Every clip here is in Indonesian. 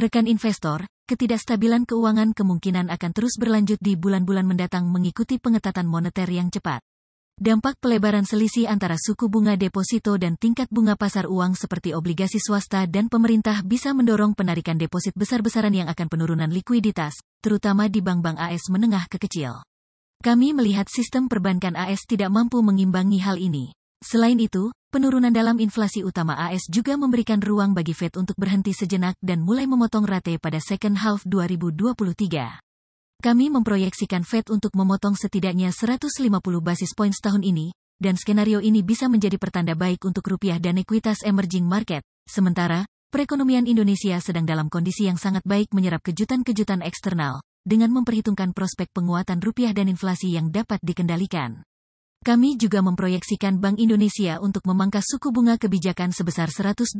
Rekan investor, ketidakstabilan keuangan kemungkinan akan terus berlanjut di bulan-bulan mendatang mengikuti pengetatan moneter yang cepat. Dampak pelebaran selisih antara suku bunga deposito dan tingkat bunga pasar uang seperti obligasi swasta dan pemerintah bisa mendorong penarikan deposit besar-besaran yang akan penurunan likuiditas, terutama di bank-bank AS menengah ke kecil. Kami melihat sistem perbankan AS tidak mampu mengimbangi hal ini. Selain itu, penurunan dalam inflasi utama AS juga memberikan ruang bagi Fed untuk berhenti sejenak dan mulai memotong rate pada second half 2023. Kami memproyeksikan Fed untuk memotong setidaknya 150 basis points tahun ini, dan skenario ini bisa menjadi pertanda baik untuk rupiah dan ekuitas emerging market. Sementara, perekonomian Indonesia sedang dalam kondisi yang sangat baik menyerap kejutan-kejutan eksternal, dengan memperhitungkan prospek penguatan rupiah dan inflasi yang dapat dikendalikan. Kami juga memproyeksikan Bank Indonesia untuk memangkas suku bunga kebijakan sebesar 125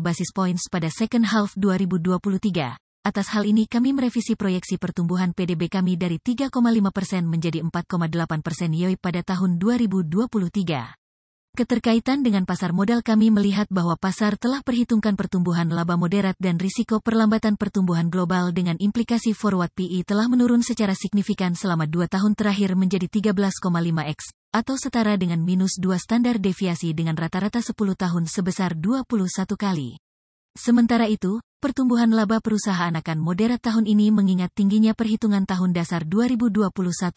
basis points pada second half 2023. Atas hal ini kami merevisi proyeksi pertumbuhan PDB kami dari 3,5 persen menjadi 4,8 persen YOY pada tahun 2023. Keterkaitan dengan pasar modal kami melihat bahwa pasar telah perhitungkan pertumbuhan laba moderat dan risiko perlambatan pertumbuhan global dengan implikasi forward PE telah menurun secara signifikan selama dua tahun terakhir menjadi 13,5x atau setara dengan minus 2 standar deviasi dengan rata-rata 10 tahun sebesar 21 kali. Sementara itu, pertumbuhan laba perusahaan akan moderat tahun ini mengingat tingginya perhitungan tahun dasar 2021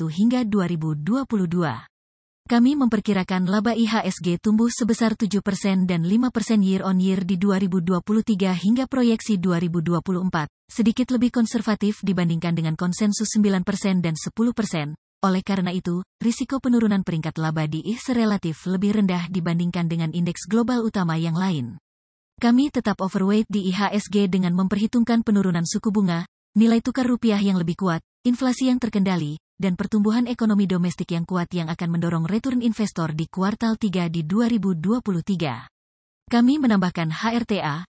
hingga 2022. Kami memperkirakan laba IHSG tumbuh sebesar 7% dan 5% year on year di 2023 hingga proyeksi 2024, sedikit lebih konservatif dibandingkan dengan konsensus 9% dan 10%, oleh karena itu, risiko penurunan peringkat laba di IH relatif lebih rendah dibandingkan dengan indeks global utama yang lain. Kami tetap overweight di IHSG dengan memperhitungkan penurunan suku bunga, nilai tukar rupiah yang lebih kuat, inflasi yang terkendali, dan pertumbuhan ekonomi domestik yang kuat yang akan mendorong return investor di kuartal 3 di 2023. Kami menambahkan HRTA,